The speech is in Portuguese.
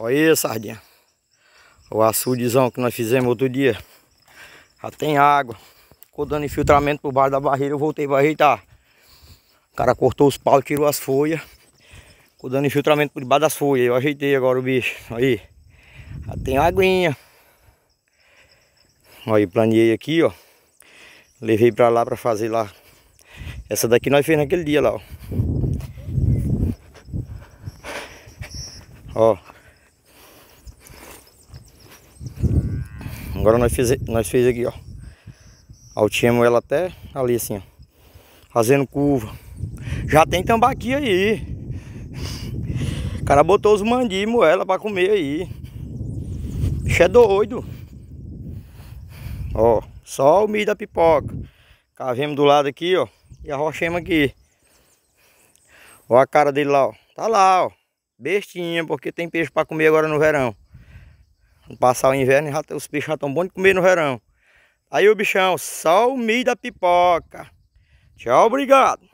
Olha aí, sardinha. O açudezão que nós fizemos outro dia. Já tem água. Ficou dando infiltramento por baixo da barreira. Eu voltei para ajeitar. O cara cortou os paus, tirou as folhas. Ficou dando infiltramento por baixo das folhas. Eu ajeitei agora o bicho. Aí. Já tem aguinha. Aí, planejei aqui, ó. Levei para lá para fazer lá. Essa daqui nós fez naquele dia lá, ó. Ó. Agora nós fez, nós fez aqui, ó. Alteamos ela até ali assim, ó. Fazendo curva. Já tem tambaqui aí. O cara botou os mandi e moela pra comer aí. Bicho é doido. Ó, só o milho da pipoca. Cavemos do lado aqui, ó. E arrochemos aqui. Ó a cara dele lá, ó. Tá lá, ó. Bestinha, porque tem peixe pra comer agora no verão passar o inverno e já, os bichos já estão bons de comer no verão. Aí o bichão, só o da pipoca. Tchau, obrigado.